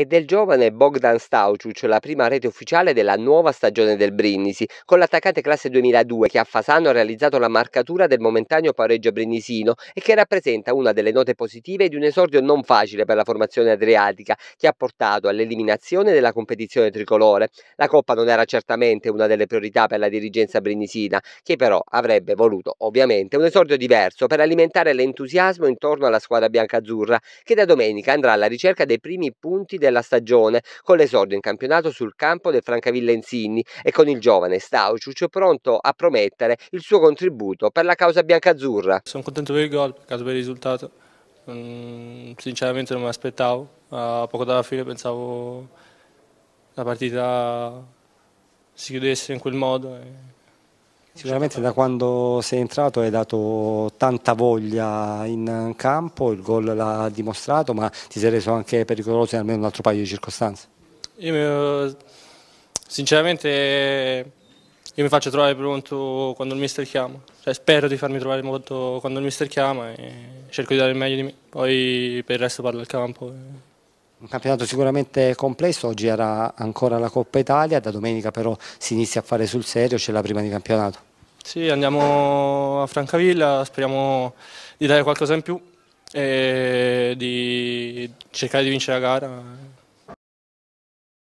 e del giovane Bogdan Stauciuc, la prima rete ufficiale della nuova stagione del Brindisi, con l'attaccante classe 2002 che a Fasano ha realizzato la marcatura del momentaneo pareggio brindisino e che rappresenta una delle note positive di un esordio non facile per la formazione adriatica che ha portato all'eliminazione della competizione tricolore. La Coppa non era certamente una delle priorità per la dirigenza brindisina, che però avrebbe voluto ovviamente un esordio diverso per alimentare l'entusiasmo intorno alla squadra biancazzurra che da domenica andrà alla ricerca dei primi punti del della stagione, con l'esordio in campionato sul campo del Francavilla Insigni e con il giovane Stauciuc pronto a promettere il suo contributo per la causa biancazzurra. Sono contento per il gol, per il risultato. Mm, sinceramente non me l'aspettavo, a poco dalla fine pensavo la partita si chiudesse in quel modo. E... Sicuramente da quando sei entrato hai dato tanta voglia in campo, il gol l'ha dimostrato, ma ti sei reso anche pericoloso in almeno un altro paio di circostanze. Io sinceramente io mi faccio trovare pronto quando il mister chiama, cioè, spero di farmi trovare pronto quando il mister chiama e cerco di dare il meglio di me, poi per il resto parlo al campo. Un campionato sicuramente complesso, oggi era ancora la Coppa Italia, da domenica però si inizia a fare sul serio, c'è la prima di campionato. Sì, andiamo a Francavilla, speriamo di dare qualcosa in più e di cercare di vincere la gara.